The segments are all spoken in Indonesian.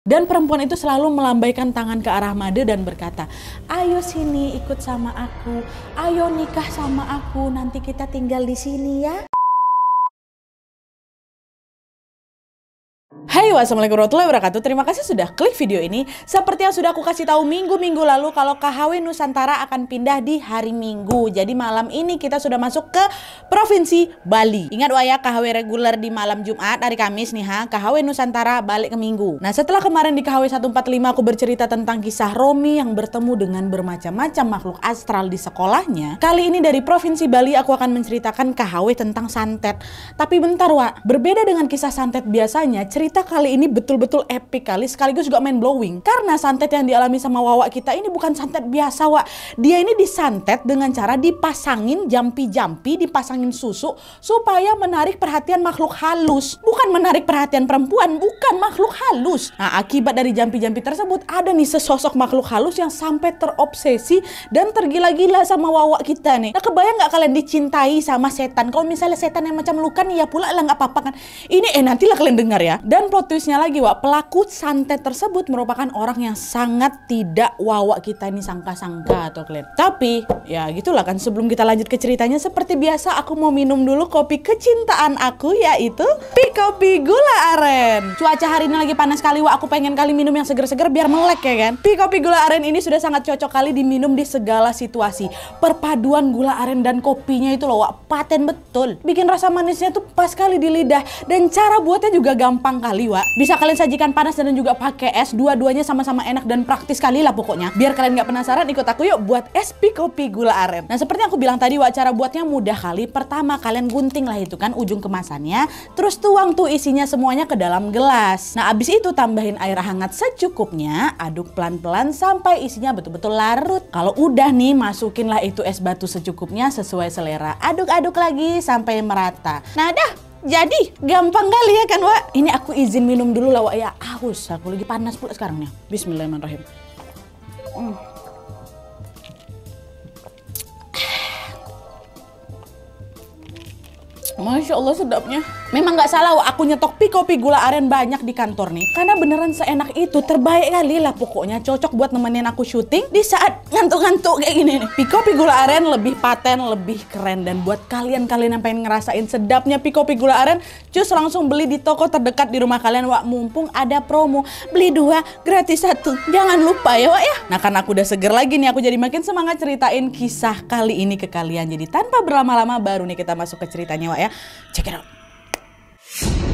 Dan perempuan itu selalu melambaikan tangan ke arah Made dan berkata, "Ayo sini ikut sama aku. Ayo nikah sama aku. Nanti kita tinggal di sini ya." Hai wassalamualaikum warahmatullahi wabarakatuh Terima kasih sudah klik video ini Seperti yang sudah aku kasih tahu minggu-minggu lalu Kalau KHW Nusantara akan pindah di hari Minggu Jadi malam ini kita sudah masuk ke Provinsi Bali Ingat ya, KHW reguler di malam Jumat hari Kamis nih ha KHW Nusantara balik ke Minggu Nah setelah kemarin di KHW 145 aku bercerita tentang kisah Romi Yang bertemu dengan bermacam-macam makhluk astral di sekolahnya Kali ini dari Provinsi Bali aku akan menceritakan KHW tentang santet Tapi bentar wa. Berbeda dengan kisah santet biasanya cerita kita kali ini betul-betul epic kali sekaligus juga main blowing. Karena santet yang dialami sama Wawa kita ini bukan santet biasa, Wak. Dia ini disantet dengan cara dipasangin jampi-jampi, dipasangin susu supaya menarik perhatian makhluk halus. Bukan menarik perhatian perempuan, bukan makhluk halus. Nah, akibat dari jampi-jampi tersebut ada nih sesosok makhluk halus yang sampai terobsesi dan tergila-gila sama Wawa kita nih. Nah, kebayang nggak kalian dicintai sama setan? Kalau misalnya setan yang macam lu kan ya pula lah nggak apa-apa kan. Ini eh nantilah kalian dengar ya. Dan dan plot twistnya lagi Wak, pelaku santet tersebut merupakan orang yang sangat tidak wawa kita ini sangka-sangka atau kalian. Tapi ya gitulah kan sebelum kita lanjut ke ceritanya seperti biasa aku mau minum dulu kopi kecintaan aku yaitu kopi gula aren. Cuaca hari ini lagi panas sekali Wak, aku pengen kali minum yang seger-seger biar melek ya kan. kopi gula aren ini sudah sangat cocok kali diminum di segala situasi. Perpaduan gula aren dan kopinya itu loh Wak, paten betul. Bikin rasa manisnya tuh pas kali di lidah dan cara buatnya juga gampang kali, Wak. Bisa kalian sajikan panas dan juga pakai es. Dua-duanya sama-sama enak dan praktis sekali lah pokoknya. Biar kalian nggak penasaran, ikut aku yuk buat es kopi gula aren. Nah, seperti yang aku bilang tadi, Wak, cara buatnya mudah kali. Pertama, kalian gunting lah itu kan ujung kemasannya. Terus tuang tuh isinya semuanya ke dalam gelas. Nah, abis itu tambahin air hangat secukupnya. Aduk pelan-pelan sampai isinya betul-betul larut. Kalau udah nih, masukinlah itu es batu secukupnya sesuai selera. Aduk-aduk lagi sampai merata. Nah, dah jadi gampang kali ya kan Wak ini aku izin minum dulu lah Wak ya haus aku lagi panas pula sekarang sekarangnya Bismillahirrahmanirrahim Hmm. Masya Allah sedapnya. Memang nggak salah aku nyetok pi kopi gula aren banyak di kantor nih. Karena beneran seenak itu terbaik kali lah pokoknya cocok buat nemenin aku syuting di saat ngantuk-ngantuk kayak gini nih. Pi kopi gula aren lebih paten, lebih keren dan buat kalian-kalian yang pengen ngerasain sedapnya pi kopi gula aren, cus langsung beli di toko terdekat di rumah kalian Wak mumpung ada promo beli dua gratis satu. Jangan lupa ya Wak ya. Nah karena aku udah seger lagi nih aku jadi makin semangat ceritain kisah kali ini ke kalian. Jadi tanpa berlama-lama baru nih kita masuk ke ceritanya Wak ya. Check it out.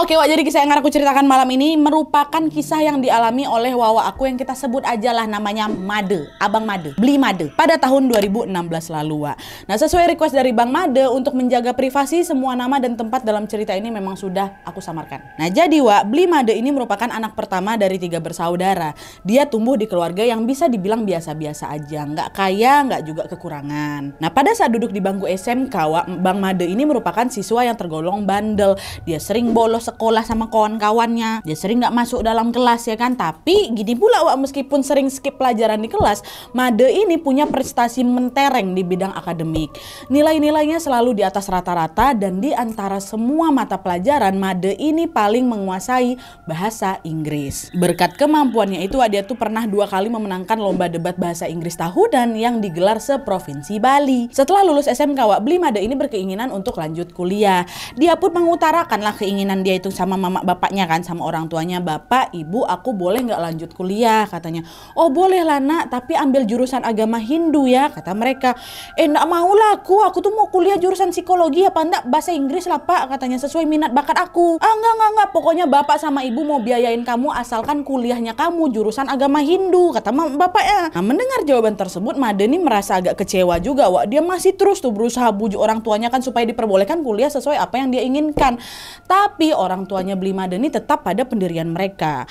Oke Wak, jadi kisah yang aku ceritakan malam ini merupakan kisah yang dialami oleh Wawa aku yang kita sebut aja lah namanya Made, Abang Made, Beli Made pada tahun 2016 lalu Wak. Nah sesuai request dari Bang Made untuk menjaga privasi semua nama dan tempat dalam cerita ini memang sudah aku samarkan. Nah jadi Wak, Beli Made ini merupakan anak pertama dari tiga bersaudara. Dia tumbuh di keluarga yang bisa dibilang biasa-biasa aja, nggak kaya, nggak juga kekurangan. Nah pada saat duduk di bangku SMK Wak, Bang Made ini merupakan siswa yang tergolong bandel. Dia sering bolos sekolah sama kawan-kawannya dia sering nggak masuk dalam kelas ya kan tapi gini pula wak meskipun sering skip pelajaran di kelas Made ini punya prestasi mentereng di bidang akademik nilai-nilainya selalu di atas rata-rata dan di antara semua mata pelajaran Made ini paling menguasai bahasa Inggris berkat kemampuannya itu wak, dia tuh pernah dua kali memenangkan lomba debat bahasa Inggris tahunan yang digelar seprovinsi Bali setelah lulus SMK Wak Beli Made ini berkeinginan untuk lanjut kuliah dia pun mengutarakanlah keinginan dia itu sama mama bapaknya kan sama orang tuanya bapak ibu aku boleh nggak lanjut kuliah katanya oh boleh lah nak tapi ambil jurusan agama Hindu ya kata mereka eh nggak mau lah aku aku tuh mau kuliah jurusan psikologi apa enggak bahasa Inggris lah pak katanya sesuai minat bakat aku ah nggak nggak nggak pokoknya bapak sama ibu mau biayain kamu asalkan kuliahnya kamu jurusan agama Hindu kata mama bapaknya nah, mendengar jawaban tersebut Madeni merasa agak kecewa juga wah dia masih terus tuh berusaha bujuk orang tuanya kan supaya diperbolehkan kuliah sesuai apa yang dia inginkan tapi orang orang tuanya beli madani tetap pada pendirian mereka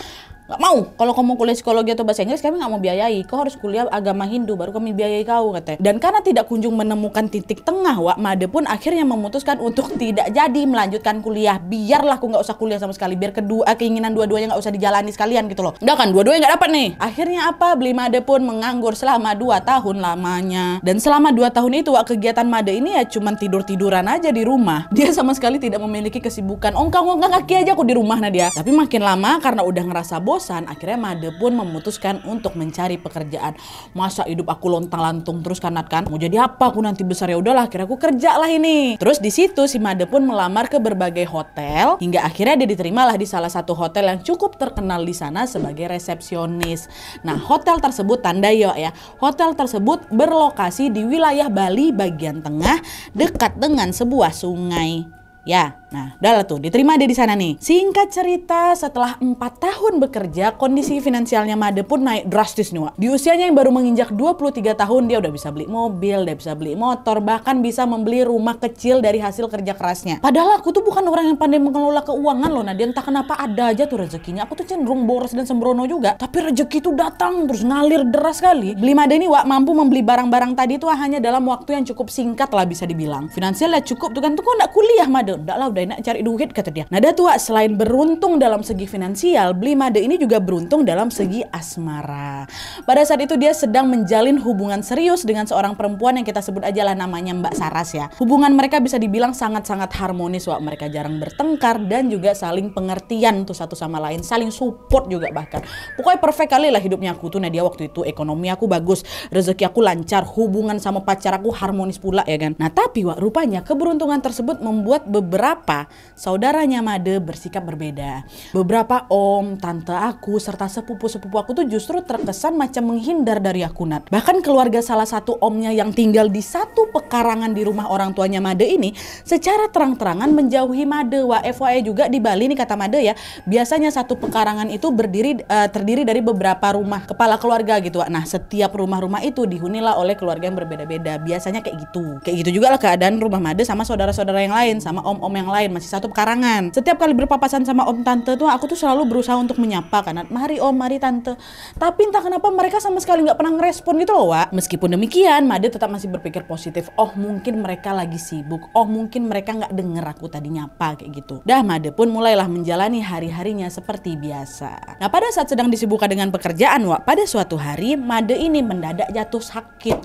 nggak mau kalau kamu kuliah psikologi atau bahasa Inggris kami nggak mau biayai kau harus kuliah agama Hindu baru kami biayai kau katanya dan karena tidak kunjung menemukan titik tengah Wak Made pun akhirnya memutuskan untuk tidak jadi melanjutkan kuliah biarlah aku nggak usah kuliah sama sekali biar kedua eh, keinginan dua-duanya nggak usah dijalani sekalian gitu loh udah kan dua-duanya nggak dapat nih akhirnya apa Beli Made pun menganggur selama dua tahun lamanya dan selama dua tahun itu Wak kegiatan Made ini ya cuman tidur-tiduran aja di rumah dia sama sekali tidak memiliki kesibukan ongkang-ongkang kaki aja aku di rumah Nadia tapi makin lama karena udah ngerasa bos bosan, akhirnya Made pun memutuskan untuk mencari pekerjaan. Masa hidup aku lontang-lantung terus kanat kan? Mau jadi apa aku nanti besar ya udahlah, akhirnya aku kerja lah ini. Terus di situ si Made pun melamar ke berbagai hotel hingga akhirnya dia diterimalah di salah satu hotel yang cukup terkenal di sana sebagai resepsionis. Nah, hotel tersebut tanda yo ya, ya. Hotel tersebut berlokasi di wilayah Bali bagian tengah dekat dengan sebuah sungai. Ya, nah lah tuh diterima dia di sana nih. Singkat cerita setelah empat tahun bekerja kondisi finansialnya Made pun naik drastis nih Wak. Di usianya yang baru menginjak 23 tahun dia udah bisa beli mobil, dia bisa beli motor, bahkan bisa membeli rumah kecil dari hasil kerja kerasnya. Padahal aku tuh bukan orang yang pandai mengelola keuangan loh Nadia entah kenapa ada aja tuh rezekinya. Aku tuh cenderung boros dan sembrono juga. Tapi rezeki tuh datang terus ngalir deras sekali. Beli Made nih Wak mampu membeli barang-barang tadi tuh hanya dalam waktu yang cukup singkat lah bisa dibilang. Finansialnya cukup tuh kan tuh kok nggak kuliah Made udah lah udah enak cari duit kata dia. Nada tua selain beruntung dalam segi finansial, Made ini juga beruntung dalam segi asmara. Pada saat itu dia sedang menjalin hubungan serius dengan seorang perempuan yang kita sebut aja lah namanya Mbak Saras ya. Hubungan mereka bisa dibilang sangat-sangat harmonis, wak. mereka jarang bertengkar dan juga saling pengertian tuh satu sama lain, saling support juga bahkan. Pokoknya perfect kali lah hidupnya aku tuh Nadia waktu itu ekonomi aku bagus, rezeki aku lancar, hubungan sama pacar aku harmonis pula ya kan. Nah tapi wah rupanya keberuntungan tersebut membuat beberapa beberapa saudaranya Made bersikap berbeda. Beberapa om, tante aku, serta sepupu-sepupu aku tuh justru terkesan macam menghindar dari Akunat. Bahkan keluarga salah satu omnya yang tinggal di satu pekarangan di rumah orang tuanya Made ini secara terang-terangan menjauhi Made. Wah, FYI juga di Bali nih kata Made ya, biasanya satu pekarangan itu berdiri uh, terdiri dari beberapa rumah kepala keluarga gitu. Nah, setiap rumah-rumah itu dihunilah oleh keluarga yang berbeda-beda. Biasanya kayak gitu. Kayak gitu juga lah keadaan rumah Made sama saudara-saudara yang lain, sama om-om yang lain masih satu pekarangan setiap kali berpapasan sama om tante tuh aku tuh selalu berusaha untuk menyapa karena mari om mari tante tapi entah kenapa mereka sama sekali nggak pernah ngerespon gitu loh Wak meskipun demikian Made tetap masih berpikir positif oh mungkin mereka lagi sibuk oh mungkin mereka nggak denger aku tadi nyapa kayak gitu dah Made pun mulailah menjalani hari-harinya seperti biasa nah pada saat sedang disibukkan dengan pekerjaan Wak pada suatu hari Made ini mendadak jatuh sakit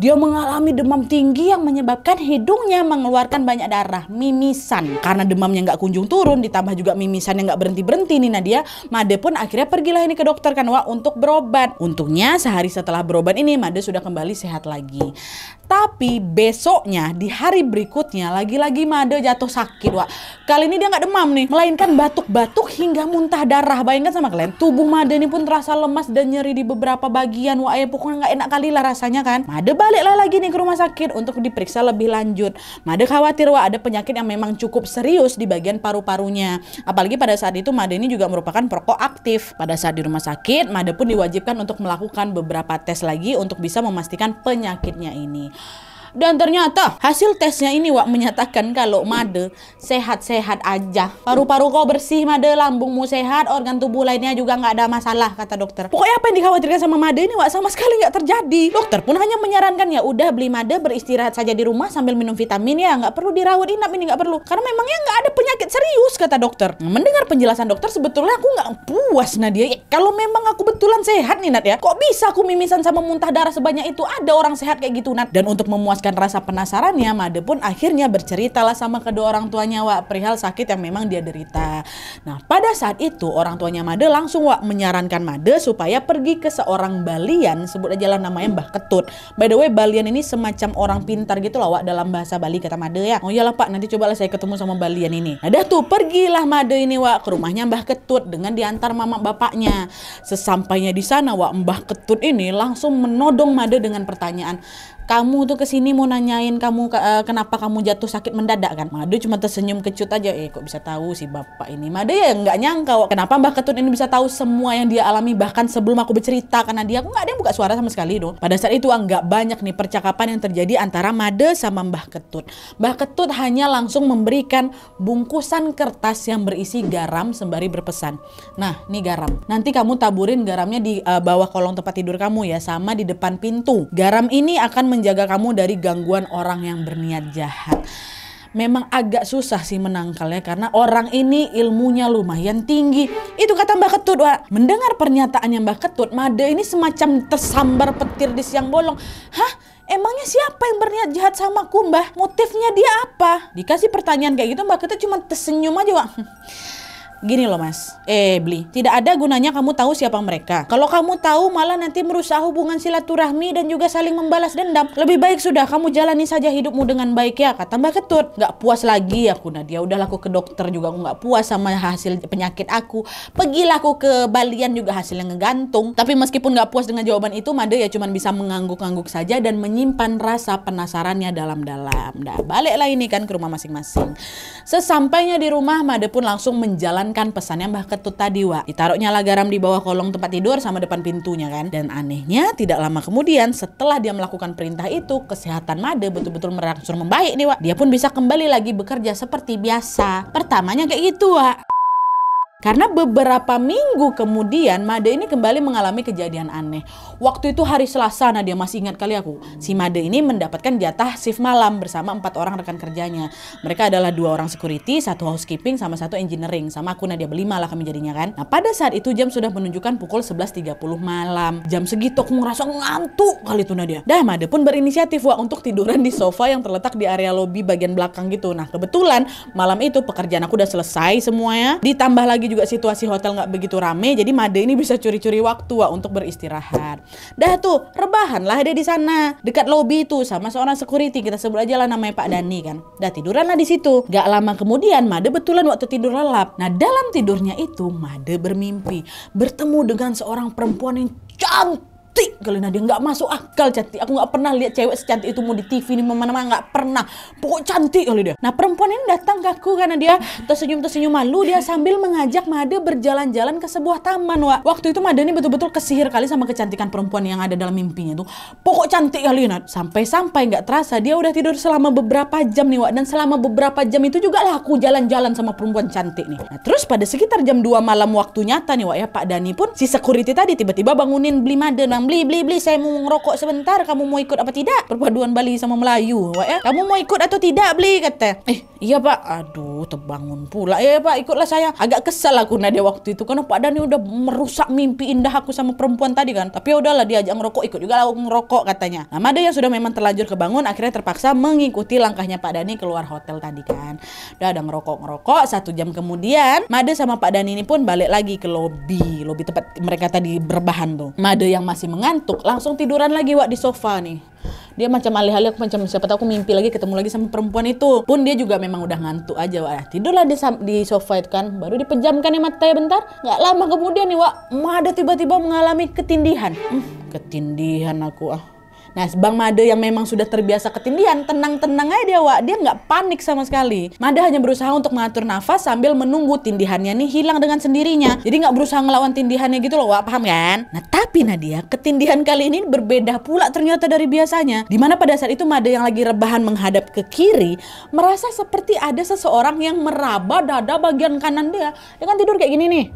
dia mengalami demam tinggi yang menyebabkan hidungnya mengeluarkan banyak darah mimi mimisan karena demamnya nggak kunjung turun ditambah juga mimisan yang nggak berhenti berhenti nih Nadia Made pun akhirnya pergilah ini ke dokter kan Wah untuk berobat untungnya sehari setelah berobat ini Made sudah kembali sehat lagi tapi besoknya di hari berikutnya lagi-lagi Made jatuh sakit Wah kali ini dia nggak demam nih melainkan batuk-batuk hingga muntah darah bayangkan sama kalian tubuh Made ini pun terasa lemas dan nyeri di beberapa bagian Wah ya pokoknya nggak enak kali lah rasanya kan Made baliklah lagi nih ke rumah sakit untuk diperiksa lebih lanjut Made khawatir Wah ada penyakit yang memang cukup serius di bagian paru-parunya. Apalagi pada saat itu Made ini juga merupakan perokok aktif. Pada saat di rumah sakit, Made pun diwajibkan untuk melakukan beberapa tes lagi untuk bisa memastikan penyakitnya ini. Dan ternyata hasil tesnya ini Wak menyatakan kalau Made sehat-sehat aja. Paru-paru kau bersih Made, lambungmu sehat, organ tubuh lainnya juga nggak ada masalah kata dokter. Pokoknya apa yang dikhawatirkan sama Made ini Wak sama sekali nggak terjadi. Dokter pun hanya menyarankan ya udah beli Made beristirahat saja di rumah sambil minum vitamin ya, nggak perlu dirawat inap ini nggak perlu. Karena memangnya nggak ada penyakit serius kata dokter. Nah, mendengar penjelasan dokter sebetulnya aku nggak puas Nadia. Ya, kalau memang aku betulan sehat nih Nat ya, kok bisa aku mimisan sama muntah darah sebanyak itu? Ada orang sehat kayak gitu Nat. Dan untuk memuaskan memuaskan rasa penasarannya, Made pun akhirnya berceritalah sama kedua orang tuanya Wak perihal sakit yang memang dia derita. Nah, pada saat itu orang tuanya Made langsung Wak menyarankan Made supaya pergi ke seorang balian, sebut aja lah namanya Mbah Ketut. By the way, balian ini semacam orang pintar gitu loh Wak dalam bahasa Bali kata Made ya. Oh iyalah Pak, nanti cobalah saya ketemu sama balian ini. Ada nah, tuh pergilah Made ini Wak ke rumahnya Mbah Ketut dengan diantar mama bapaknya. Sesampainya di sana Wak Mbah Ketut ini langsung menodong Made dengan pertanyaan, kamu tuh kesini mau nanyain kamu uh, kenapa kamu jatuh sakit mendadak kan Madu cuma tersenyum kecut aja eh kok bisa tahu si bapak ini Madu ya nggak nyangka kenapa Mbah Ketun ini bisa tahu semua yang dia alami bahkan sebelum aku bercerita karena dia aku nggak ada yang buka suara sama sekali dong pada saat itu ah, nggak banyak nih percakapan yang terjadi antara Made sama Mbah Ketut Mbah Ketut hanya langsung memberikan bungkusan kertas yang berisi garam sembari berpesan nah ini garam nanti kamu taburin garamnya di uh, bawah kolong tempat tidur kamu ya sama di depan pintu garam ini akan menjaga kamu dari gangguan orang yang berniat jahat memang agak susah sih menangkalnya karena orang ini ilmunya lumayan tinggi. Itu kata Mbak Ketut, Wak. Mendengar pernyataannya Mbak Ketut, Made ini semacam tersambar petir di siang bolong. Hah? Emangnya siapa yang berniat jahat sama Mbak? Motifnya dia apa? Dikasih pertanyaan kayak gitu Mbak Ketut cuma tersenyum aja, Wak. Gini loh mas, eh bli Tidak ada gunanya kamu tahu siapa mereka. Kalau kamu tahu malah nanti merusak hubungan silaturahmi dan juga saling membalas dendam. Lebih baik sudah kamu jalani saja hidupmu dengan baik ya, kata Mbak Ketut. Gak puas lagi aku Nadia, udah laku ke dokter juga aku gak puas sama hasil penyakit aku. Pergilah aku ke Balian juga hasilnya ngegantung. Tapi meskipun gak puas dengan jawaban itu, Made ya cuman bisa mengangguk-angguk saja dan menyimpan rasa penasarannya dalam-dalam. Nah baliklah ini kan ke rumah masing-masing. Sesampainya di rumah, Made pun langsung menjalankan kan pesannya Mbah Ketut tadi, Wak. Ditaruhnya lah garam di bawah kolong tempat tidur sama depan pintunya kan. Dan anehnya tidak lama kemudian setelah dia melakukan perintah itu, kesehatan Made betul-betul merangsur membaik nih, Wak. Dia pun bisa kembali lagi bekerja seperti biasa. Pertamanya kayak gitu, Wak. Karena beberapa minggu kemudian Made ini kembali mengalami kejadian aneh. Waktu itu hari Selasa, nah dia masih ingat kali aku. Si Made ini mendapatkan jatah shift malam bersama empat orang rekan kerjanya. Mereka adalah dua orang security, satu housekeeping, sama satu engineering. Sama aku Nadia beli malah kami jadinya kan. Nah pada saat itu jam sudah menunjukkan pukul 11.30 malam. Jam segitu aku ngerasa ngantuk kali itu Nadia. Dah Made pun berinisiatif wa untuk tiduran di sofa yang terletak di area lobby bagian belakang gitu. Nah kebetulan malam itu pekerjaan aku udah selesai semuanya. Ditambah lagi juga juga situasi hotel nggak begitu rame, jadi Made ini bisa curi-curi waktu wa, untuk beristirahat. Dah tuh, rebahan lah dia di sana, dekat lobby itu sama seorang security, kita sebut aja lah namanya Pak Dani kan. Dah tiduran lah di situ. Gak lama kemudian Made betulan waktu tidur lelap. Nah dalam tidurnya itu Made bermimpi bertemu dengan seorang perempuan yang cantik cantik kali Nadia nggak masuk akal cantik aku nggak pernah lihat cewek secantik itu mau di TV ini mana-mana nggak pernah pokok cantik kali dia nah perempuan ini datang ke aku karena dia tersenyum tersenyum malu dia sambil mengajak Made berjalan-jalan ke sebuah taman wa waktu itu Made ini betul-betul kesihir kali sama kecantikan perempuan yang ada dalam mimpinya tuh pokok cantik kali sampai-sampai nggak terasa dia udah tidur selama beberapa jam nih wa dan selama beberapa jam itu juga lah aku jalan-jalan sama perempuan cantik nih nah, terus pada sekitar jam 2 malam waktu nyata nih wa ya Pak Dani pun si security tadi tiba-tiba bangunin beli Made nah, beli, beli, beli, saya mau ngerokok sebentar, kamu mau ikut apa tidak? Perpaduan Bali sama Melayu, Wak ya. Kamu mau ikut atau tidak, beli, kata. Eh, iya pak, aduh, terbangun pula. Ya pak, ikutlah saya. Agak kesal aku Nadia waktu itu, karena Pak Dani udah merusak mimpi indah aku sama perempuan tadi kan. Tapi ya udahlah, diajak ngerokok, ikut juga lah ngerokok katanya. Nah, Made yang sudah memang terlanjur kebangun, akhirnya terpaksa mengikuti langkahnya Pak Dani keluar hotel tadi kan. Udah ada ngerokok-ngerokok, satu jam kemudian, Made sama Pak Dani ini pun balik lagi ke lobby lobby tempat mereka tadi berbahan tuh. Made yang masih mengantuk langsung tiduran lagi Wak di sofa nih dia macam alih-alih aku macam siapa tahu aku mimpi lagi ketemu lagi sama perempuan itu pun dia juga memang udah ngantuk aja wah tidurlah di, di sofa itu kan baru dipejamkan ya matanya bentar nggak lama kemudian nih wak ada tiba-tiba mengalami ketindihan hmm, ketindihan aku ah Nah, Bang Made yang memang sudah terbiasa ketindihan, tenang-tenang aja dia, Wak. Dia nggak panik sama sekali. Made hanya berusaha untuk mengatur nafas sambil menunggu tindihannya nih hilang dengan sendirinya. Jadi nggak berusaha ngelawan tindihannya gitu loh, Wak. Paham kan? Nah, tapi Nadia, ketindihan kali ini berbeda pula ternyata dari biasanya. Dimana pada saat itu Made yang lagi rebahan menghadap ke kiri, merasa seperti ada seseorang yang meraba dada bagian kanan dia. Dia kan tidur kayak gini nih.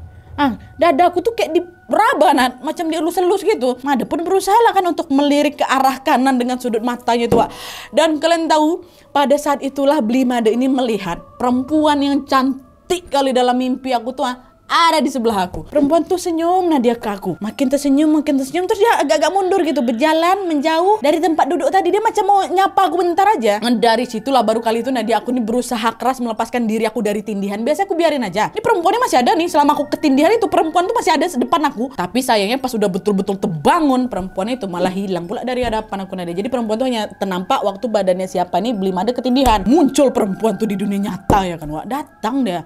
Ah, dadaku tuh kayak di meraba nah, macam dielus-elus gitu. Mada pun berusaha lah kan untuk melirik ke arah kanan dengan sudut matanya tua, Dan kalian tahu, pada saat itulah Beli ini melihat perempuan yang cantik kali dalam mimpi aku tua ada di sebelah aku. Perempuan tuh senyum nah dia ke aku. Makin tersenyum, makin tersenyum terus dia agak-agak mundur gitu, berjalan menjauh dari tempat duduk tadi. Dia macam mau nyapa aku bentar aja. Nah, dari situlah baru kali itu Nadia aku nih berusaha keras melepaskan diri aku dari tindihan. Biasanya aku biarin aja. Ini perempuannya masih ada nih selama aku ketindihan itu perempuan tuh masih ada di depan aku. Tapi sayangnya pas udah betul-betul terbangun perempuan itu malah hilang pula dari hadapan aku Nadia. Jadi perempuan tuh hanya ternampak waktu badannya siapa nih belum ada ketindihan. Muncul perempuan tuh di dunia nyata ya kan, Wak. Datang deh.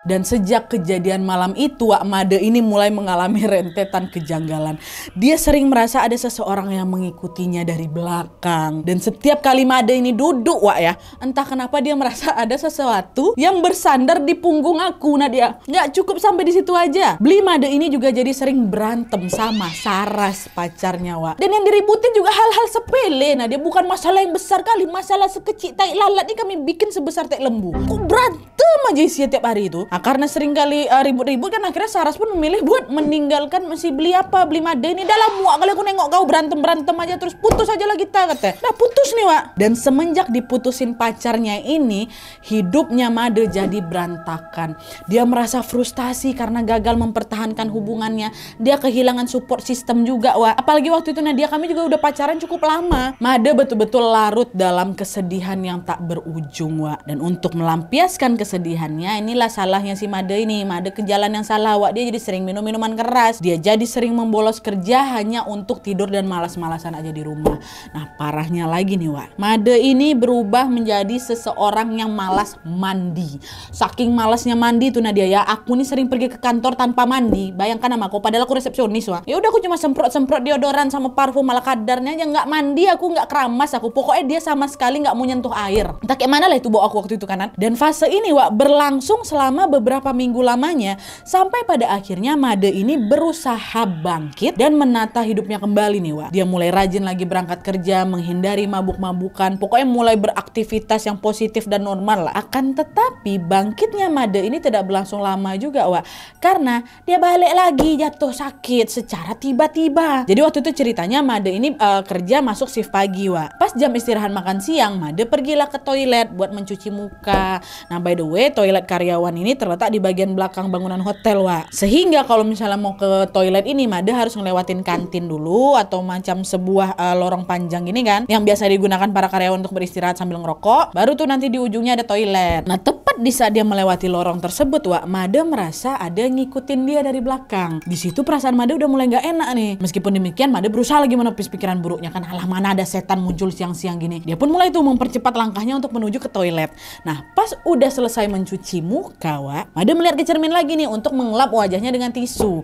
Dan sejak kejadian malam itu, Wak Made ini mulai mengalami rentetan kejanggalan. Dia sering merasa ada seseorang yang mengikutinya dari belakang. Dan setiap kali Made ini duduk, Wak ya, entah kenapa dia merasa ada sesuatu yang bersandar di punggung aku, Nadia. Nggak cukup sampai di situ aja. Beli Made ini juga jadi sering berantem sama Saras pacarnya, Wak. Dan yang diributin juga hal-hal sepele, Nadia. Bukan masalah yang besar kali, masalah sekecil tai lalat ini kami bikin sebesar tai lembu. Kok berantem aja isinya tiap hari itu? Nah, karena sering kali ah, ribut-ribut kan akhirnya Saras pun memilih buat meninggalkan mesti beli apa beli made ini dalam muak kali aku nengok kau berantem berantem aja terus putus aja lah kita kata. Nah putus nih Wak. Dan semenjak diputusin pacarnya ini hidupnya made jadi berantakan. Dia merasa frustasi karena gagal mempertahankan hubungannya. Dia kehilangan support system juga Wak. Apalagi waktu itu Nadia kami juga udah pacaran cukup lama. Made betul-betul larut dalam kesedihan yang tak berujung Wak. Dan untuk melampiaskan kesedihannya inilah salah salahnya si Made ini Made ke jalan yang salah wak dia jadi sering minum minuman keras dia jadi sering membolos kerja hanya untuk tidur dan malas-malasan aja di rumah nah parahnya lagi nih wak Made ini berubah menjadi seseorang yang malas mandi saking malasnya mandi tuh Nadia ya aku nih sering pergi ke kantor tanpa mandi bayangkan sama aku padahal aku resepsionis wak ya udah aku cuma semprot-semprot deodoran sama parfum malah kadarnya aja nggak mandi aku nggak keramas aku pokoknya dia sama sekali nggak mau nyentuh air entah kayak mana lah itu bawa aku waktu itu kanan dan fase ini wak berlangsung selama beberapa minggu lamanya sampai pada akhirnya Made ini berusaha bangkit dan menata hidupnya kembali nih Wak. Dia mulai rajin lagi berangkat kerja, menghindari mabuk-mabukan, pokoknya mulai beraktivitas yang positif dan normal lah. Akan tetapi bangkitnya Made ini tidak berlangsung lama juga Wak karena dia balik lagi jatuh sakit secara tiba-tiba. Jadi waktu itu ceritanya Made ini uh, kerja masuk shift pagi Wak. Pas jam istirahat makan siang Made pergilah ke toilet buat mencuci muka. Nah by the way toilet karyawan ini terletak di bagian belakang bangunan hotel, Wak. Sehingga kalau misalnya mau ke toilet ini, Made harus ngelewatin kantin dulu atau macam sebuah uh, lorong panjang ini kan, yang biasa digunakan para karyawan untuk beristirahat sambil ngerokok. Baru tuh nanti di ujungnya ada toilet. Nah, tepat di saat dia melewati lorong tersebut, Wak, Made merasa ada yang ngikutin dia dari belakang. Di situ perasaan Made udah mulai nggak enak nih. Meskipun demikian, Made berusaha lagi menepis pikiran buruknya kan, alah mana ada setan muncul siang-siang gini. Dia pun mulai tuh mempercepat langkahnya untuk menuju ke toilet. Nah, pas udah selesai mencuci muka, Wak, ketawa, Mada melihat ke cermin lagi nih untuk mengelap wajahnya dengan tisu.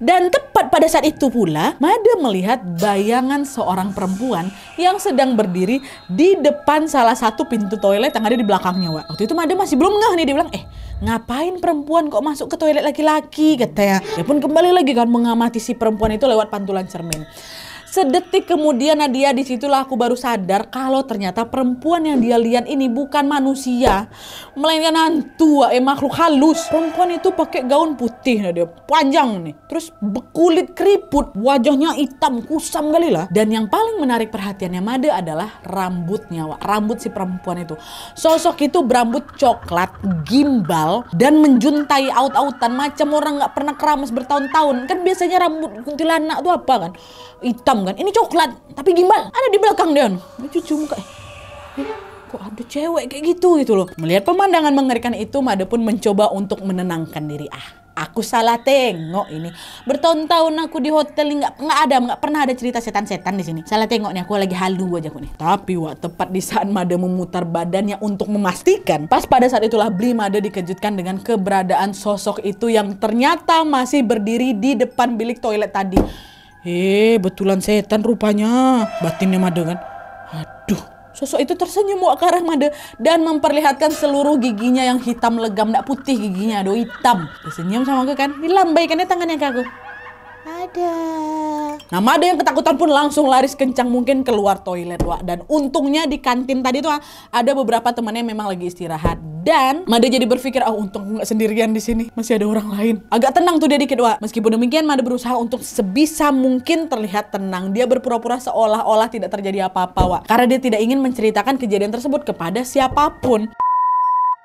Dan tepat pada saat itu pula, Mada melihat bayangan seorang perempuan yang sedang berdiri di depan salah satu pintu toilet yang ada di belakangnya, Wak. Waktu itu Mada masih belum ngeh nih, dia bilang, eh ngapain perempuan kok masuk ke toilet laki-laki, katanya. Dia pun kembali lagi kan mengamati si perempuan itu lewat pantulan cermin. Sedetik kemudian Nadia disitulah aku baru sadar kalau ternyata perempuan yang dia lihat ini bukan manusia, melainkan hantu, eh makhluk halus. Perempuan itu pakai gaun putih Nadia, panjang nih, terus berkulit keriput, wajahnya hitam kusam kali lah. Dan yang paling menarik perhatiannya Made adalah rambutnya, Wak. rambut si perempuan itu. Sosok itu berambut coklat, gimbal, dan menjuntai aut-autan macam orang gak pernah keramas bertahun-tahun. Kan biasanya rambut kuntilanak tuh apa kan? Hitam hitam kan. Ini coklat, tapi gimbal. Ada di belakang Deon. Dia cuci muka. Eh, kok ada cewek kayak gitu gitu loh. Melihat pemandangan mengerikan itu, Made pun mencoba untuk menenangkan diri. Ah, aku salah tengok ini bertahun-tahun aku di hotel ini nggak nggak ada nggak pernah ada cerita setan-setan di sini salah tengok nih aku lagi halu aja aku nih tapi wah, tepat di saat Made memutar badannya untuk memastikan pas pada saat itulah Bli Made dikejutkan dengan keberadaan sosok itu yang ternyata masih berdiri di depan bilik toilet tadi Eh, betulan setan rupanya. Batinnya Made kan. Aduh, sosok itu tersenyum ke arah Made dan memperlihatkan seluruh giginya yang hitam legam, tidak putih giginya, aduh hitam. Tersenyum sama aku kan, dilambaikannya tangannya ke aku. Ada. Nah, Made yang ketakutan pun langsung laris kencang mungkin keluar toilet, Wak. Dan untungnya di kantin tadi tuh ada beberapa temannya memang lagi istirahat. Dan Made jadi berpikir, oh untung nggak sendirian di sini, masih ada orang lain. Agak tenang tuh dia dikit, Wak. Meskipun demikian, Made berusaha untuk sebisa mungkin terlihat tenang. Dia berpura-pura seolah-olah tidak terjadi apa-apa, Wak. Karena dia tidak ingin menceritakan kejadian tersebut kepada siapapun.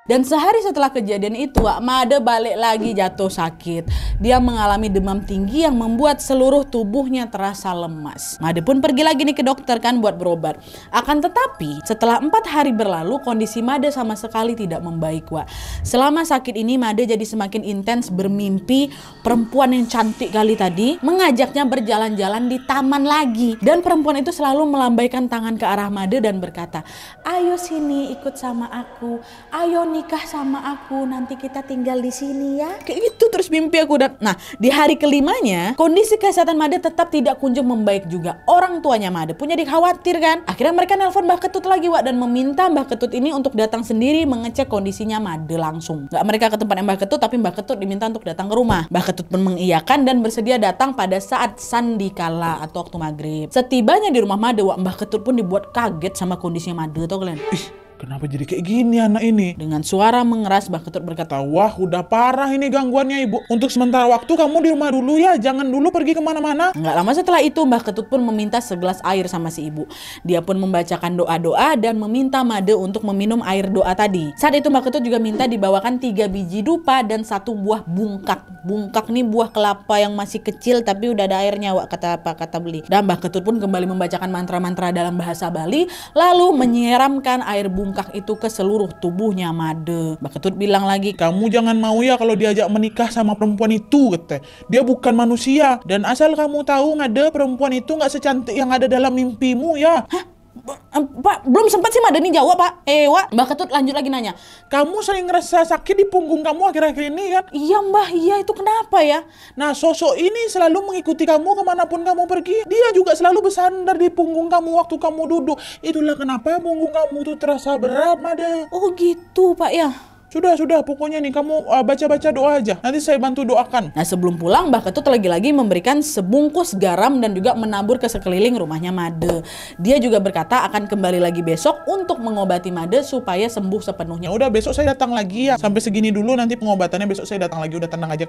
Dan sehari setelah kejadian itu, Made balik lagi jatuh sakit. Dia mengalami demam tinggi yang membuat seluruh tubuhnya terasa lemas. Made pun pergi lagi nih ke dokter kan buat berobat. Akan tetapi, setelah empat hari berlalu, kondisi Made sama sekali tidak membaik, Wak. Selama sakit ini, Made jadi semakin intens bermimpi perempuan yang cantik kali tadi mengajaknya berjalan-jalan di taman lagi. Dan perempuan itu selalu melambaikan tangan ke arah Made dan berkata, Ayo sini ikut sama aku, ayo nikah sama aku, nanti kita tinggal di sini ya. Kayak gitu terus mimpi aku dan nah di hari kelimanya kondisi kesehatan Made tetap tidak kunjung membaik juga. Orang tuanya Made punya kan Akhirnya mereka nelpon Mbah Ketut lagi Wak dan meminta Mbah Ketut ini untuk datang sendiri mengecek kondisinya Made langsung. Gak mereka ke tempat Mbah Ketut tapi Mbah Ketut diminta untuk datang ke rumah. Mbah Ketut pun mengiyakan dan bersedia datang pada saat sandi sandikala atau waktu maghrib. Setibanya di rumah Made Wak Mbah Ketut pun dibuat kaget sama kondisinya Made tuh kalian. Kenapa jadi kayak gini anak ini? Dengan suara mengeras Ketut berkata, Wah udah parah ini gangguannya ibu. Untuk sementara waktu kamu di rumah dulu ya, jangan dulu pergi kemana-mana. Nggak lama setelah itu Mbak Ketut pun meminta segelas air sama si ibu. Dia pun membacakan doa-doa dan meminta Made untuk meminum air doa tadi. Saat itu Mbak Ketut juga minta dibawakan tiga biji dupa dan satu buah bungkak bungkak nih buah kelapa yang masih kecil tapi udah ada airnya wak kata apa kata beli dan Mbah Ketut pun kembali membacakan mantra-mantra dalam bahasa Bali lalu menyiramkan air bungkak itu ke seluruh tubuhnya Made Mbah Ketut bilang lagi kamu jangan mau ya kalau diajak menikah sama perempuan itu kata dia bukan manusia dan asal kamu tahu ngade perempuan itu nggak secantik yang ada dalam mimpimu ya Hah? Pak, belum sempat sih Madani jawab, Pak. Eh, Wak, Mbak Ketut lanjut lagi nanya. Kamu sering ngerasa sakit di punggung kamu akhir-akhir ini kan? Iya, mbak Iya, itu kenapa ya? Nah, sosok ini selalu mengikuti kamu kemanapun kamu pergi. Dia juga selalu bersandar di punggung kamu waktu kamu duduk. Itulah kenapa punggung kamu tuh terasa berat, Mada. Oh gitu, Pak ya. Sudah, sudah, pokoknya nih kamu uh, baca-baca uh, doa aja. Nanti saya bantu doakan. Nah, sebelum pulang, Mbah Ketut lagi-lagi memberikan sebungkus garam dan juga menabur ke sekeliling rumahnya Made. Dia juga berkata akan kembali lagi besok untuk mengobati Made supaya sembuh sepenuhnya. Udah, besok saya datang lagi ya. Sampai segini dulu nanti pengobatannya besok saya datang lagi udah tenang aja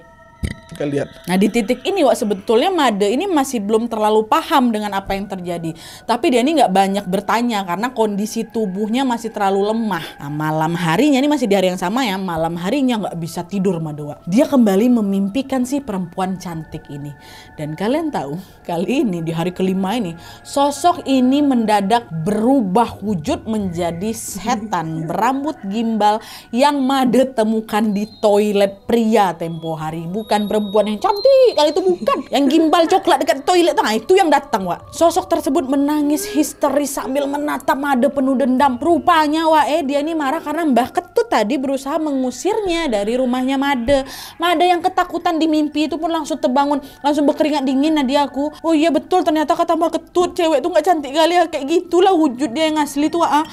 kalian. Nah di titik ini Wak sebetulnya Made ini masih belum terlalu paham dengan apa yang terjadi. Tapi dia ini nggak banyak bertanya karena kondisi tubuhnya masih terlalu lemah. Nah, malam harinya ini masih di hari yang sama ya, malam harinya nggak bisa tidur Made Wak. Dia kembali memimpikan si perempuan cantik ini. Dan kalian tahu kali ini di hari kelima ini sosok ini mendadak berubah wujud menjadi setan berambut gimbal yang Made temukan di toilet pria tempo hari. Bukan bukan perempuan yang cantik kali itu bukan yang gimbal coklat dekat toilet tengah itu yang datang wa sosok tersebut menangis histeris sambil menatap Made penuh dendam rupanya wa eh dia ini marah karena mbah ketut tadi berusaha mengusirnya dari rumahnya Made Made yang ketakutan di mimpi itu pun langsung terbangun langsung berkeringat dingin nadi aku oh iya betul ternyata kata mbah ketut cewek tuh nggak cantik kali ya kayak gitulah wujud dia yang asli tuh ah.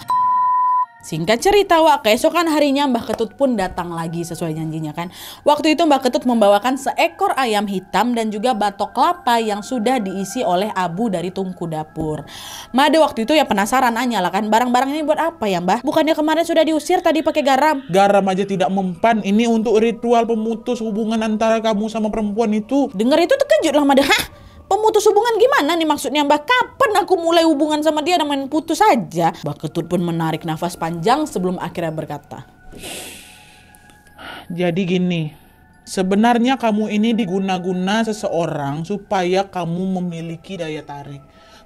Singkat cerita, Wak, keesokan harinya Mbah Ketut pun datang lagi sesuai janjinya kan. Waktu itu Mbah Ketut membawakan seekor ayam hitam dan juga batok kelapa yang sudah diisi oleh abu dari tungku dapur. Made waktu itu ya penasaran nanya lah kan, barang-barang ini buat apa ya Mbah? Bukannya kemarin sudah diusir tadi pakai garam? Garam aja tidak mempan, ini untuk ritual pemutus hubungan antara kamu sama perempuan itu. Dengar itu terkejut lah Made, hah? Pemutus hubungan gimana nih maksudnya mbak? Kapan aku mulai hubungan sama dia dan main putus aja? Mbak Ketut pun menarik nafas panjang sebelum akhirnya berkata. Jadi gini, sebenarnya kamu ini diguna-guna seseorang supaya kamu memiliki daya tarik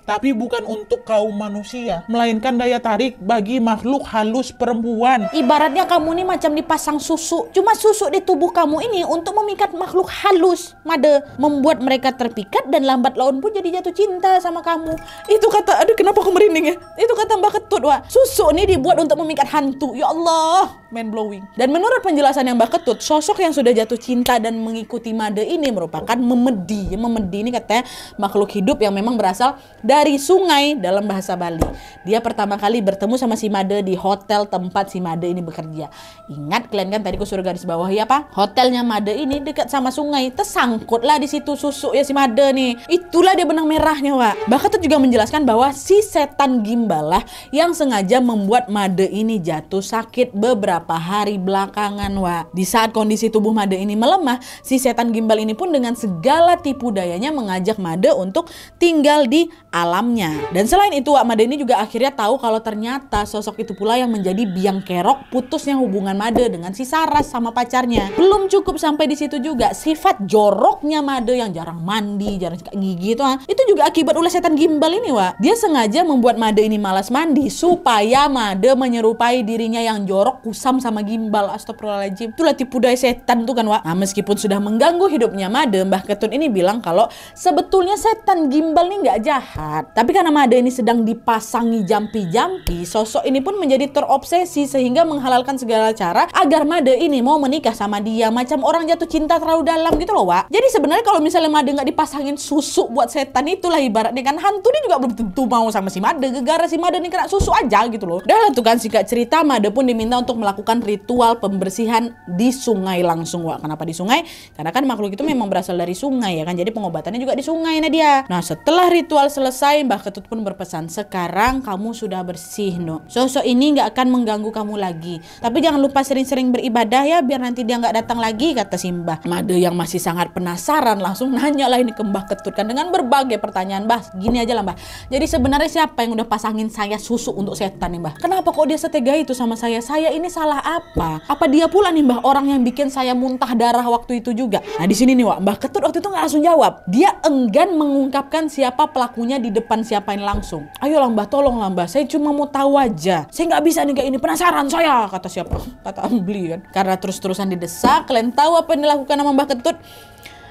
tapi bukan untuk kaum manusia, melainkan daya tarik bagi makhluk halus perempuan. Ibaratnya kamu ini macam dipasang susu, cuma susu di tubuh kamu ini untuk memikat makhluk halus, made membuat mereka terpikat dan lambat laun pun jadi jatuh cinta sama kamu. Itu kata, aduh kenapa aku merinding ya? Itu kata Mbak Ketut, Wah. Susu ini dibuat untuk memikat hantu. Ya Allah, mind blowing. Dan menurut penjelasan yang Mbak Ketut, sosok yang sudah jatuh cinta dan mengikuti made ini merupakan memedi. Memedi ini katanya makhluk hidup yang memang berasal dari dari sungai dalam bahasa Bali. Dia pertama kali bertemu sama si Made di hotel tempat si Made ini bekerja. Ingat kalian kan tadi ku suruh garis bawah ya Pak? Hotelnya Made ini dekat sama sungai. Tersangkut lah di situ susuk ya si Made nih. Itulah dia benang merahnya Pak. Bahkan tuh juga menjelaskan bahwa si setan gimbal lah yang sengaja membuat Made ini jatuh sakit beberapa hari belakangan pak. Di saat kondisi tubuh Made ini melemah, si setan gimbal ini pun dengan segala tipu dayanya mengajak Made untuk tinggal di alam alamnya. Dan selain itu, Wak Made ini juga akhirnya tahu kalau ternyata sosok itu pula yang menjadi biang kerok putusnya hubungan Made dengan si Saras sama pacarnya. Belum cukup sampai di situ juga, sifat joroknya Made yang jarang mandi, jarang sikat gigi itu, ah. itu juga akibat ulah setan gimbal ini, Wak. Dia sengaja membuat Made ini malas mandi supaya Made menyerupai dirinya yang jorok, kusam sama gimbal. Astagfirullahaladzim. Itulah tipu daya setan tuh kan, Wak. Nah, meskipun sudah mengganggu hidupnya Made, Mbah Ketun ini bilang kalau sebetulnya setan gimbal ini nggak jahat tapi karena Made ini sedang dipasangi jampi-jampi, sosok ini pun menjadi terobsesi sehingga menghalalkan segala cara agar Made ini mau menikah sama dia. Macam orang jatuh cinta terlalu dalam gitu loh, Wak. Jadi sebenarnya kalau misalnya Made nggak dipasangin susu buat setan itulah ibaratnya kan hantu ini juga belum tentu mau sama si Made Gegara si Made ini kena susu aja gitu loh. Dah lah tuh kan singkat cerita, Made pun diminta untuk melakukan ritual pembersihan di sungai langsung, Wak. Kenapa di sungai? Karena kan makhluk itu memang berasal dari sungai ya kan. Jadi pengobatannya juga di sungai, Nadia. Nah setelah ritual selesai, selesai, Mbah Ketut pun berpesan, sekarang kamu sudah bersih, no. Sosok ini nggak akan mengganggu kamu lagi. Tapi jangan lupa sering-sering beribadah ya, biar nanti dia nggak datang lagi, kata si Mbah. Made yang masih sangat penasaran langsung nanya lah ini ke Mbah Ketut kan dengan berbagai pertanyaan, Mbah. Gini aja lah, Mbah. Jadi sebenarnya siapa yang udah pasangin saya susu untuk setan nih, Mbah? Kenapa kok dia setega itu sama saya? Saya ini salah apa? Apa dia pula nih, Mbah, orang yang bikin saya muntah darah waktu itu juga? Nah, di sini nih, Wak, Mbah Ketut waktu itu nggak langsung jawab. Dia enggan mengungkapkan siapa pelakunya di di depan siapain langsung. Ayo lambah, mbah, tolong lambah. saya cuma mau tahu aja. Saya nggak bisa nih kayak ini, penasaran saya, kata siapa? Kata Ambli kan. Karena terus-terusan didesak, kalian tahu apa yang dilakukan sama Mbah Ketut?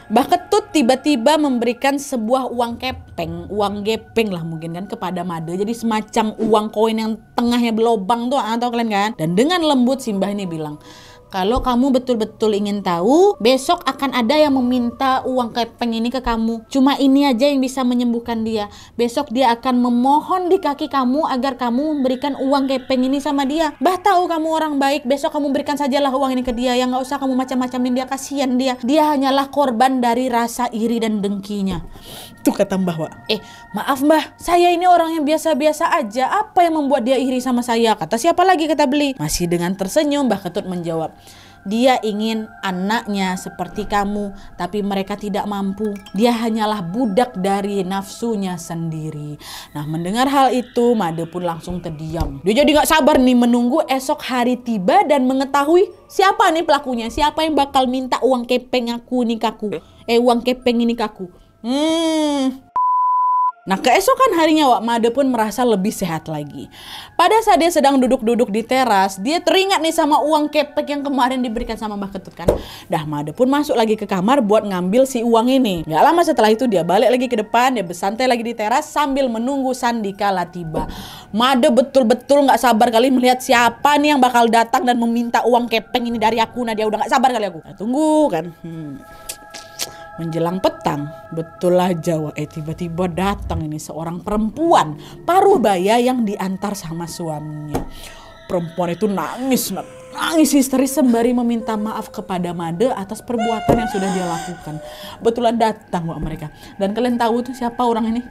Mbah Ketut tiba-tiba memberikan sebuah uang kepeng, uang gepeng lah mungkin kan kepada Made. Jadi semacam uang koin yang tengahnya belobang tuh, atau kalian kan? Dan dengan lembut si Mbah ini bilang, kalau kamu betul-betul ingin tahu, besok akan ada yang meminta uang kepeng ini ke kamu. Cuma ini aja yang bisa menyembuhkan dia. Besok dia akan memohon di kaki kamu agar kamu memberikan uang kepeng ini sama dia. Bah tahu kamu orang baik, besok kamu berikan sajalah uang ini ke dia. Yang gak usah kamu macam-macamin dia, kasihan dia. Dia hanyalah korban dari rasa iri dan dengkinya. Tuh kata Mbah Wak. Eh maaf Mbah, saya ini orang yang biasa-biasa aja. Apa yang membuat dia iri sama saya? Kata siapa lagi kata Beli. Masih dengan tersenyum Mbah Ketut menjawab. Dia ingin anaknya seperti kamu, tapi mereka tidak mampu. Dia hanyalah budak dari nafsunya sendiri. Nah, mendengar hal itu, Made pun langsung terdiam. Dia jadi gak sabar nih menunggu esok hari tiba dan mengetahui siapa nih pelakunya, siapa yang bakal minta uang kepeng aku nih kaku. Eh, uang kepeng ini kaku. Hmm. Nah, keesokan harinya Wak Made pun merasa lebih sehat lagi. Pada saat dia sedang duduk-duduk di teras, dia teringat nih sama uang kepek yang kemarin diberikan sama Mbah Ketut kan. Dah Made pun masuk lagi ke kamar buat ngambil si uang ini. Gak lama setelah itu dia balik lagi ke depan, dia bersantai lagi di teras sambil menunggu Sandika Latiba. Made betul-betul gak sabar kali melihat siapa nih yang bakal datang dan meminta uang kepeng ini dari aku. Nah, dia udah gak sabar kali aku. Nah, tunggu kan. Hmm. Menjelang petang, betullah Jawa eh tiba-tiba datang ini seorang perempuan paruh baya yang diantar sama suaminya. Perempuan itu nangis, nangis istri sembari meminta maaf kepada Made atas perbuatan yang sudah dia lakukan. Betulan datang buat mereka. Dan kalian tahu tuh siapa orang ini?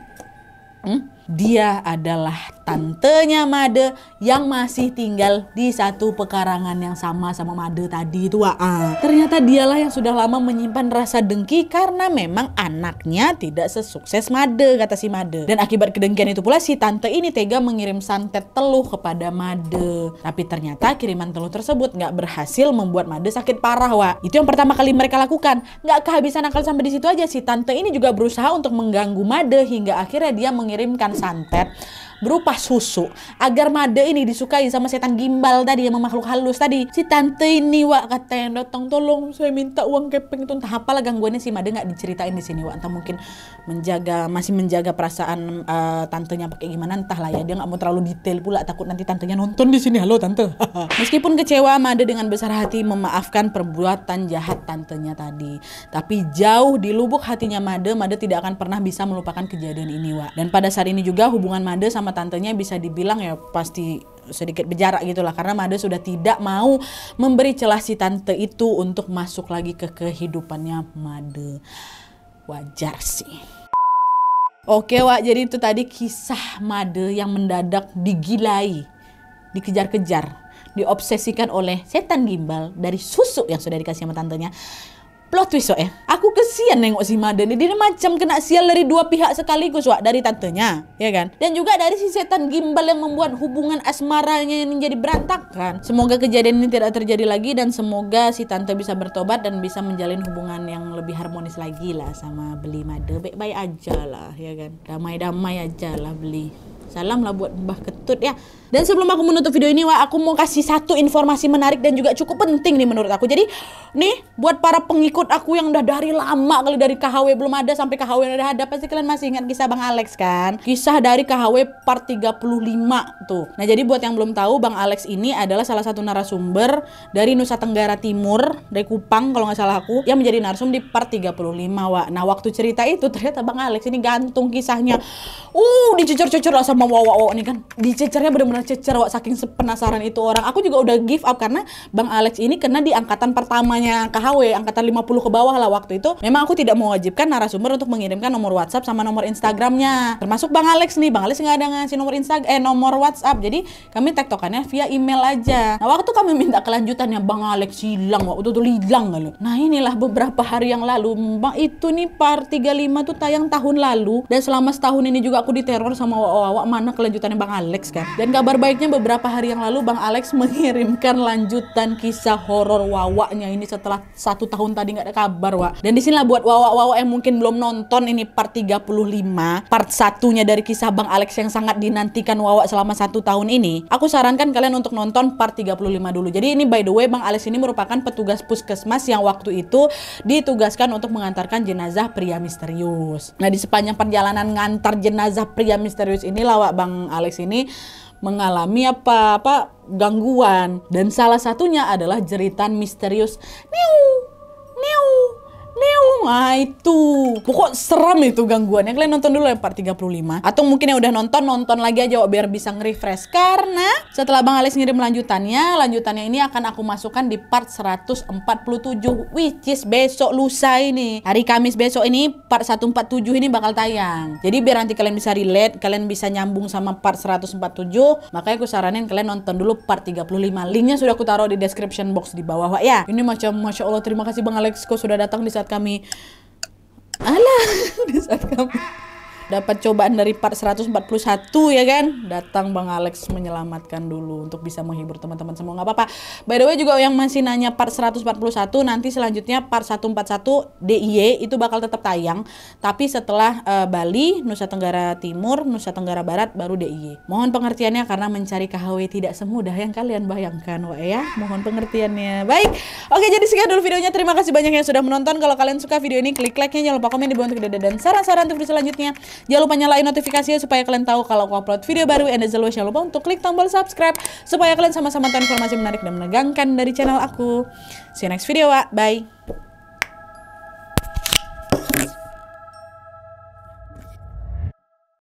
Hmm? dia adalah tantenya Made yang masih tinggal di satu pekarangan yang sama sama Made tadi itu. Ah, ternyata dialah yang sudah lama menyimpan rasa dengki karena memang anaknya tidak sesukses Made kata si Made. Dan akibat kedengkian itu pula si tante ini tega mengirim santet teluh kepada Made. Tapi ternyata kiriman teluh tersebut nggak berhasil membuat Made sakit parah. Wah, itu yang pertama kali mereka lakukan. Nggak kehabisan akal sampai di situ aja si tante ini juga berusaha untuk mengganggu Made hingga akhirnya dia mengirimkan santet berupa susu agar Made ini disukai sama setan gimbal tadi yang makhluk halus tadi si tante ini wa kata yang datang tolong saya minta uang keping itu entah apalah gangguannya si Made nggak diceritain di sini wa entah mungkin menjaga masih menjaga perasaan uh, tantenya pakai gimana entahlah ya dia nggak mau terlalu detail pula takut nanti tantenya nonton di sini halo tante meskipun kecewa Made dengan besar hati memaafkan perbuatan jahat tantenya tadi tapi jauh di lubuk hatinya Made Made tidak akan pernah bisa melupakan kejadian ini wa dan pada saat ini juga hubungan Made sama sama tantenya bisa dibilang ya pasti sedikit berjarak gitulah karena Made sudah tidak mau memberi celah si tante itu untuk masuk lagi ke kehidupannya Made. Wajar sih. Oke Wak, jadi itu tadi kisah Made yang mendadak digilai, dikejar-kejar, diobsesikan oleh setan gimbal dari susu yang sudah dikasih sama tantenya plot twist wak eh. Aku kesian nengok si Madan ni. Dia macam kena sial dari dua pihak sekaligus wak. Dari tantenya. Ya kan? Dan juga dari si setan gimbal yang membuat hubungan asmaranya yang jadi berantakan. Semoga kejadian ini tidak terjadi lagi. Dan semoga si tante bisa bertobat dan bisa menjalin hubungan yang lebih harmonis lagi lah sama beli Made Baik-baik aja lah ya kan. Damai-damai aja lah beli. Salam lah buat Mbah Ketut ya. Dan sebelum aku menutup video ini, Wak, aku mau kasih satu informasi menarik dan juga cukup penting nih menurut aku. Jadi, nih buat para pengikut aku yang udah dari lama kali dari KHW belum ada sampai KHW udah ada, pasti kalian masih ingat kisah Bang Alex kan? Kisah dari KHW part 35 tuh. Nah, jadi buat yang belum tahu, Bang Alex ini adalah salah satu narasumber dari Nusa Tenggara Timur, dari Kupang kalau nggak salah aku, yang menjadi narsum di part 35, Wak. Nah, waktu cerita itu ternyata Bang Alex ini gantung kisahnya. Uh, dicucur-cucur loh sama sama Wawa Wawa nih kan dicecernya benar-benar cecer Wak saking penasaran itu orang aku juga udah give up karena Bang Alex ini kena di angkatan pertamanya KHW angkatan 50 ke bawah lah waktu itu memang aku tidak mewajibkan narasumber untuk mengirimkan nomor WhatsApp sama nomor Instagramnya termasuk Bang Alex nih Bang Alex nggak ada ngasih nomor Instagram eh nomor WhatsApp jadi kami tektokannya via email aja nah waktu kami minta kelanjutannya Bang Alex hilang waktu itu hilang loh gitu. nah inilah beberapa hari yang lalu Bang itu nih part 35 tuh tayang tahun lalu dan selama setahun ini juga aku diteror sama Wawa Wawa mana kelanjutannya Bang Alex kan. Dan kabar baiknya beberapa hari yang lalu Bang Alex mengirimkan lanjutan kisah horor Wawaknya ini setelah satu tahun tadi nggak ada kabar Wak. Dan disinilah buat Wawak-Wawak yang mungkin belum nonton ini part 35, part satunya dari kisah Bang Alex yang sangat dinantikan Wawak selama satu tahun ini. Aku sarankan kalian untuk nonton part 35 dulu. Jadi ini by the way Bang Alex ini merupakan petugas puskesmas yang waktu itu ditugaskan untuk mengantarkan jenazah pria misterius. Nah di sepanjang perjalanan ngantar jenazah pria misterius inilah bawa Bang Alex ini mengalami apa apa gangguan dan salah satunya adalah jeritan misterius niu niu neung ah itu pokok serem itu gangguannya kalian nonton dulu yang part 35 atau mungkin yang udah nonton nonton lagi aja biar bisa nge-refresh karena setelah Bang Alis ngirim lanjutannya lanjutannya ini akan aku masukkan di part 147 which is besok lusa ini hari Kamis besok ini part 147 ini bakal tayang jadi biar nanti kalian bisa relate kalian bisa nyambung sama part 147 makanya aku saranin kalian nonton dulu part 35 linknya sudah aku taruh di description box di bawah ya ini macam Masya Allah terima kasih Bang Alex, kok sudah datang di saat saat kami alah di saat kami dapat cobaan dari part 141 ya kan datang Bang Alex menyelamatkan dulu untuk bisa menghibur teman-teman semua nggak apa-apa by the way juga yang masih nanya part 141 nanti selanjutnya part 141 DIY itu bakal tetap tayang tapi setelah uh, Bali Nusa Tenggara Timur Nusa Tenggara Barat baru DIY mohon pengertiannya karena mencari KHW tidak semudah yang kalian bayangkan wa ya mohon pengertiannya baik oke jadi sekian dulu videonya terima kasih banyak yang sudah menonton kalau kalian suka video ini klik like-nya jangan lupa komen di bawah untuk dan saran-saran untuk video selanjutnya Jangan lupa nyalain notifikasinya supaya kalian tahu kalau aku upload video baru. And as always, jangan lupa untuk klik tombol subscribe supaya kalian sama-sama tahu informasi menarik dan menegangkan dari channel aku. See you next video, wa. Bye.